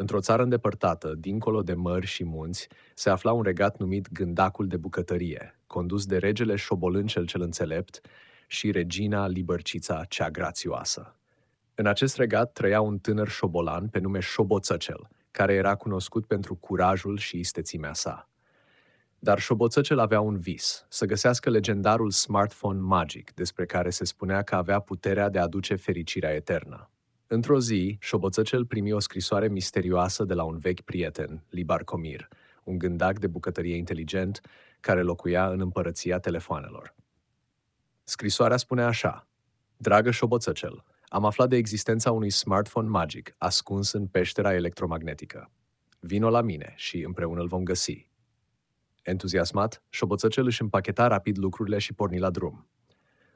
Într-o țară îndepărtată, dincolo de mări și munți, se afla un regat numit Gândacul de Bucătărie, condus de regele Șobolân cel cel înțelept și regina Libărcița cea grațioasă. În acest regat trăia un tânăr șobolan pe nume Șoboțăcel, care era cunoscut pentru curajul și istețimea sa. Dar Șoboțăcel avea un vis, să găsească legendarul smartphone magic, despre care se spunea că avea puterea de a aduce fericirea eternă. Într-o zi, șoboțăcel primi o scrisoare misterioasă de la un vechi prieten, Libar Comir, un gândac de bucătărie inteligent care locuia în împărăția telefoanelor. Scrisoarea spune așa, Dragă șoboțăcel, am aflat de existența unui smartphone magic ascuns în peștera electromagnetică. Vino la mine și împreună îl vom găsi. Entuziasmat, șoboțăcel își împacheta rapid lucrurile și porni la drum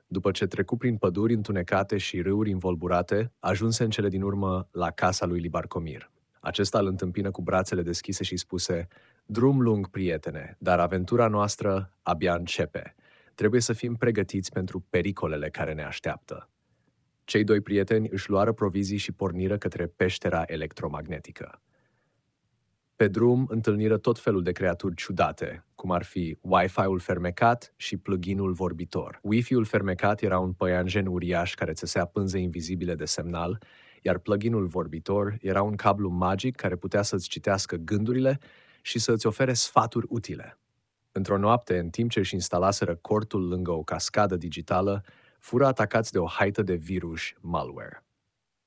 după ce trecu prin păduri întunecate și râuri învolburate, ajunse în cele din urmă la casa lui Libarcomir. Acesta îl întâmpină cu brațele deschise și spuse, Drum lung, prietene, dar aventura noastră abia începe. Trebuie să fim pregătiți pentru pericolele care ne așteaptă. Cei doi prieteni își luară provizii și porniră către peștera electromagnetică. Pe drum întâlniră tot felul de creaturi ciudate, cum ar fi Wi-Fi-ul fermecat și pluginul vorbitor. Wi-Fi-ul fermecat era un păianjen uriaș care țesea pânze invizibile de semnal, iar pluginul vorbitor era un cablu magic care putea să-ți citească gândurile și să ți ofere sfaturi utile. Într-o noapte, în timp ce își instalaseră cortul lângă o cascadă digitală, fură atacați de o haită de virus malware.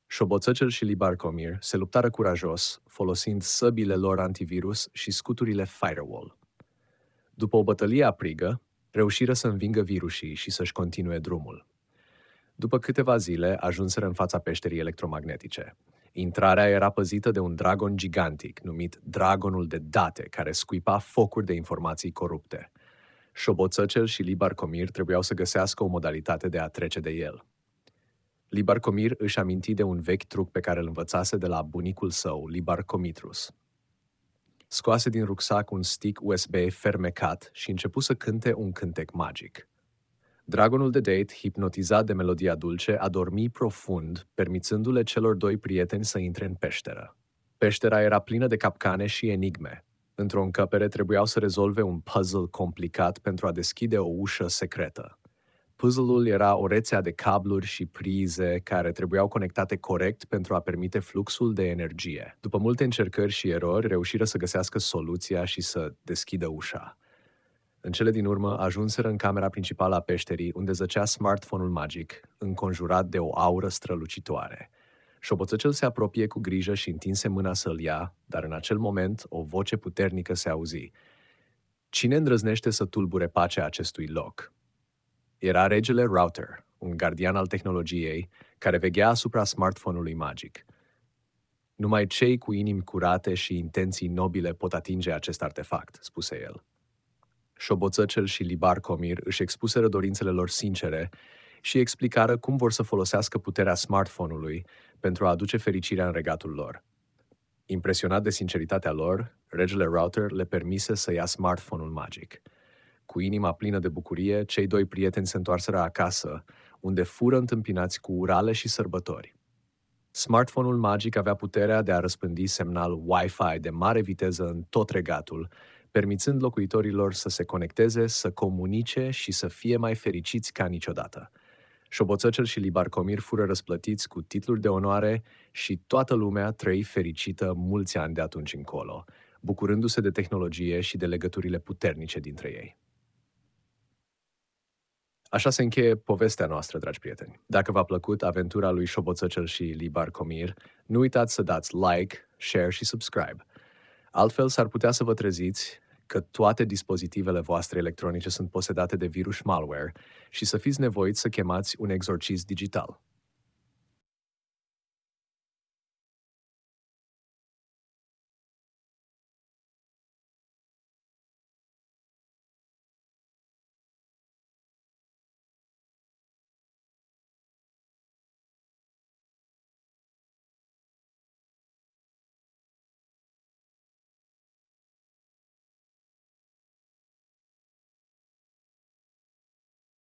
Șoboțăcel și Libarcomir se luptară curajos, folosind săbile lor antivirus și scuturile firewall. După o bătălie aprigă, reușiră să învingă virusii și să-și continue drumul. După câteva zile, ajunseră în fața peșterii electromagnetice. Intrarea era păzită de un dragon gigantic, numit Dragonul de Date, care scuipa focuri de informații corupte. Șoboțăcel și Libar Comir trebuiau să găsească o modalitate de a trece de el. Libar Comir își aminti de un vechi truc pe care îl învățase de la bunicul său, Libar Comitrus, scoase din rucsac un stick USB fermecat și începu să cânte un cântec magic. Dragonul de date, hipnotizat de melodia dulce, a dormit profund, permițându-le celor doi prieteni să intre în peșteră. Peștera era plină de capcane și enigme. Într-o încăpere trebuiau să rezolve un puzzle complicat pentru a deschide o ușă secretă. Puzzle-ul era o rețea de cabluri și prize care trebuiau conectate corect pentru a permite fluxul de energie. După multe încercări și erori, reușiră să găsească soluția și să deschidă ușa. În cele din urmă, ajunseră în camera principală a peșterii, unde zăcea smartphone-ul magic, înconjurat de o aură strălucitoare. Șoboțăcel se apropie cu grijă și întinse mâna să-l ia, dar în acel moment o voce puternică se auzi. Cine îndrăznește să tulbure pacea acestui loc? Era regele Router, un gardian al tehnologiei, care veghea asupra smartphone-ului magic. Numai cei cu inimi curate și intenții nobile pot atinge acest artefact, spuse el. Șoboțăcel și Libar Comir își expuseră dorințele lor sincere și explicară cum vor să folosească puterea smartphone-ului pentru a aduce fericirea în regatul lor. Impresionat de sinceritatea lor, regele Router le permise să ia smartphone-ul magic – cu inima plină de bucurie, cei doi prieteni se întoarseră acasă, unde fură întâmpinați cu urale și sărbători. Smartphone-ul magic avea puterea de a răspândi semnal Wi-Fi de mare viteză în tot regatul, permițând locuitorilor să se conecteze, să comunice și să fie mai fericiți ca niciodată. Șoboțăcel și Libarcomir fură răsplătiți cu titluri de onoare și toată lumea trăi fericită mulți ani de atunci încolo, bucurându-se de tehnologie și de legăturile puternice dintre ei. Așa se încheie povestea noastră, dragi prieteni. Dacă v-a plăcut aventura lui Șoboțăcel și Libar Comir, nu uitați să dați like, share și subscribe. Altfel s-ar putea să vă treziți că toate dispozitivele voastre electronice sunt posedate de virus malware și să fiți nevoiți să chemați un exorcist digital.